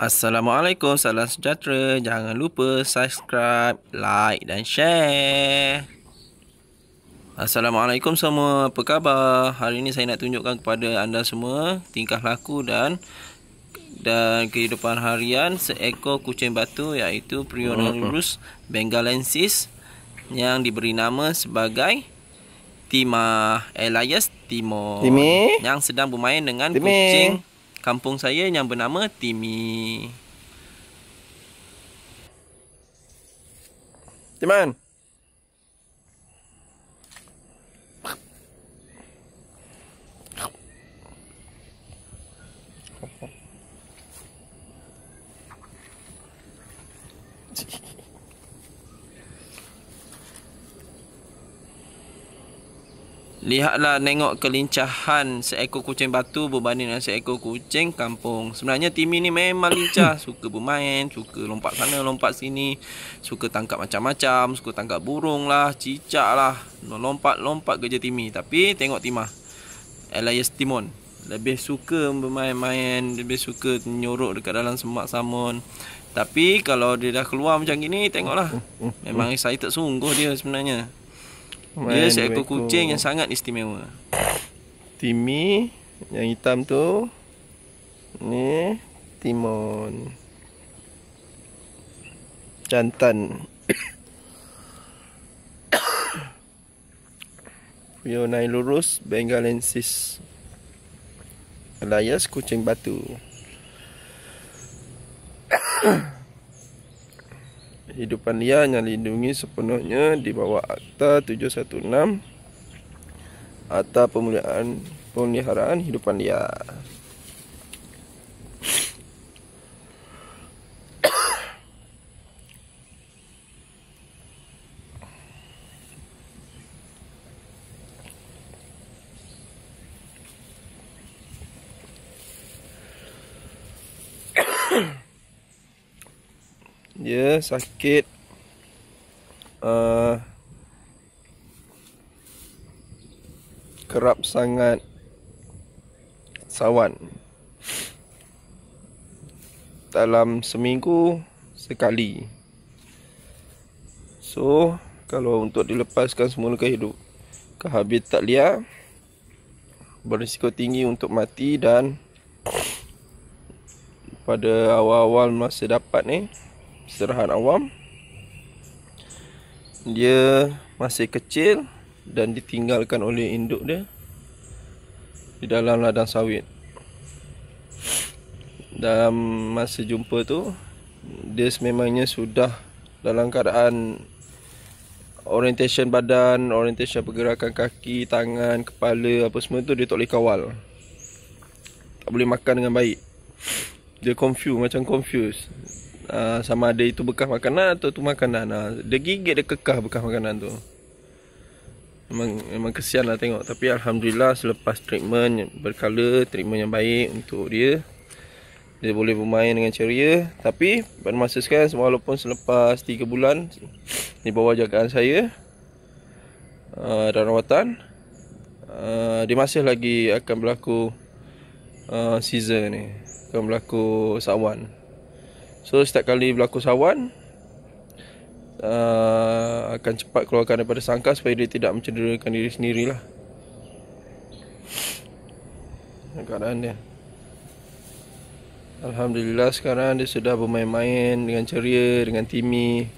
Assalamualaikum, salam sejahtera. Jangan lupa subscribe, like dan share. Assalamualaikum semua, apa khabar? Hari ini saya nak tunjukkan kepada anda semua tingkah laku dan dan kehidupan harian seekor kucing batu iaitu Prionaurus bengalensis yang diberi nama sebagai Timah Elias Timo yang sedang bermain dengan Timur. kucing kampung saya yang bernama Timi. Timan. Okay. Lihatlah nengok kelincahan seekor kucing batu berbanding dengan seekor kucing kampung. Sebenarnya Timmy ni memang lincah. Suka bermain, suka lompat sana, lompat sini. Suka tangkap macam-macam. Suka tangkap burung lah, cicak lah. Lompat-lompat kerja Timmy. Tapi tengok Timah. Elias Timon. Lebih suka bermain-main. Lebih suka nyorok dekat dalam semak samun. Tapi kalau dia dah keluar macam gini, tengoklah. Oh, oh, oh. Memang excited sungguh dia sebenarnya. Man, dia seekor kucing yang sangat istimewa. Timi yang hitam tu ni Timon. Jantan. Puyo naik lurus Bengalensis. Alias kucing batu. hidupan dia hanya lindungi sepenuhnya di bawah Akta 716 atau Pemuliaan Pemeliharaan Hidupan dia. Ya sakit uh, Kerap sangat Sawan Dalam seminggu Sekali So Kalau untuk dilepaskan semula ke hidup Ke habitat liar Berisiko tinggi untuk mati dan pada awal-awal masa dapat ni serahan awam dia masih kecil dan ditinggalkan oleh induk dia di dalam ladang sawit dalam masa jumpa tu dia sememangnya sudah dalam keadaan orientation badan, orientation pergerakan kaki, tangan, kepala apa semua tu dia tak boleh kawal. Tak boleh makan dengan baik. Dia confuse, macam confuse uh, Sama ada itu bekas makanan atau tu makanan uh. Dia gigit dia kekah bekas makanan tu Memang, memang kesian lah tengok Tapi Alhamdulillah selepas treatment berkala Treatment yang baik untuk dia Dia boleh bermain dengan ceria Tapi pada masa sekarang walaupun selepas 3 bulan Di bawah jagaan saya uh, Dan rawatan Uh, dia masih lagi akan berlaku uh, season ni akan berlaku sawan So setiap kali berlaku sawan uh, Akan cepat keluarkan daripada sangka Supaya dia tidak mencederakan diri sendiri lah Keadaan dia Alhamdulillah sekarang dia sudah bermain-main Dengan ceria, dengan timi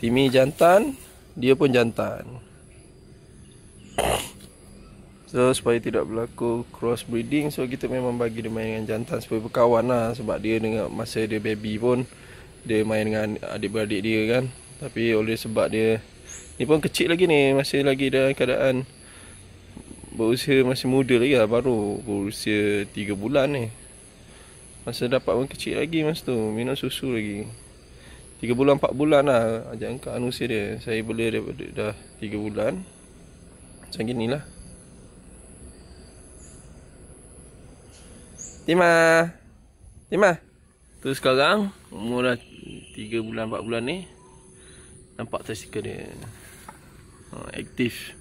timi jantan Dia pun jantan So supaya tidak berlaku crossbreeding So kita memang bagi dia main dengan jantan Supaya berkawan lah Sebab dia dengan masa dia baby pun Dia main dengan adik-beradik dia kan Tapi oleh sebab dia Ni pun kecil lagi ni Masih lagi dalam keadaan Berusia masih muda lagi lah Baru berusia 3 bulan ni Masa dapat pun kecil lagi masa tu Minum susu lagi 3 bulan 4 bulan lah Jangkaan usia dia Saya beli daripada dah 3 bulan Macam inilah Tima. Tima. Tu sekarang umur dah 3 bulan 4 bulan ni nampak tersika dia. Ha, aktif.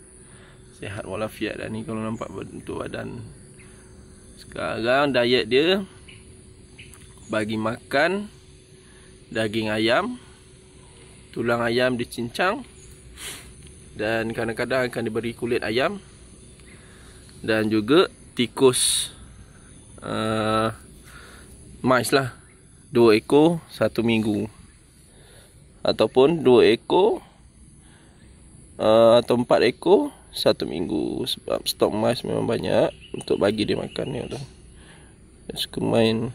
Sihat walafiat dah ni kalau nampak bentuk badan. Sekarang diet dia bagi makan daging ayam, tulang ayam dicincang dan kadang-kadang akan diberi kulit ayam dan juga tikus uh, mais lah dua ekor satu minggu ataupun dua ekor uh, atau empat ekor satu minggu sebab stok mais memang banyak untuk bagi dia makan ni tu suka main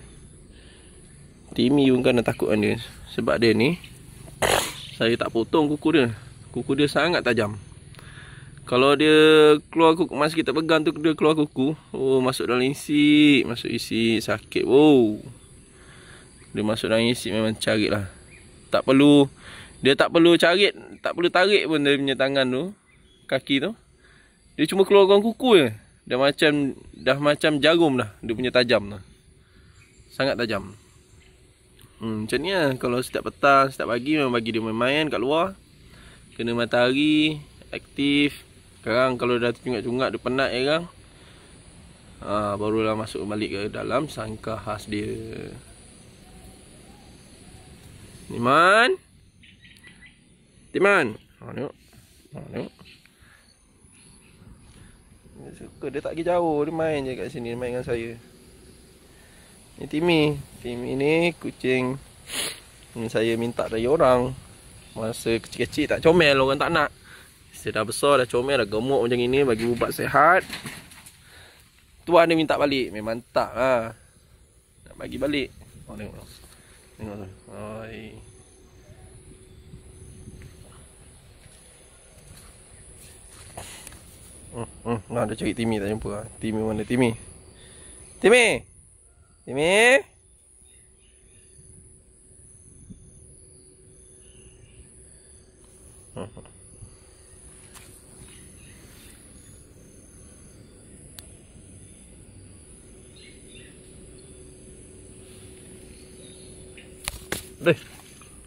timi pun kena takut dia sebab dia ni saya tak potong kuku dia kuku dia sangat tajam kalau dia keluar kuku Masa kita pegang tu dia keluar kuku Oh masuk dalam isi Masuk isi sakit Wow Dia masuk dalam isi memang carit lah Tak perlu Dia tak perlu carit Tak perlu tarik pun dia punya tangan tu Kaki tu Dia cuma keluarkan kuku je Dah macam Dah macam jarum dah, Dia punya tajam tu. Sangat tajam Hmm, macam ni lah Kalau setiap petang Setiap pagi Memang bagi dia main-main kat luar Kena matahari Aktif sekarang kalau dah tercungat-cungat dia penat ya kan. Ha, barulah masuk balik ke dalam sangka khas dia. Timan. Timan. Ha tengok. Ha tengok. Dia suka dia tak pergi jauh dia main je kat sini main dengan saya. Ni timi, timi ni kucing yang saya minta dari orang. Masa kecil-kecil tak comel orang tak nak. Saya dah besar, dah comel, dah gemuk macam ini Bagi ubat sehat Tuan dia minta balik Memang tak ha. Nak bagi balik oh, Tengok Tengok tu Hai Hmm, hmm, dah cari Timmy tak jumpa lah. Timmy mana Timmy? Timmy! Timmy! Hmm, hmm.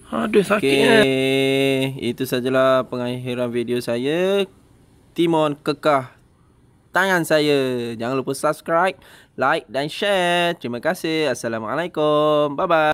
Aduh sakit okay. eh. Itu sajalah pengakhiran video saya Timon kekah Tangan saya Jangan lupa subscribe, like dan share Terima kasih Assalamualaikum Bye bye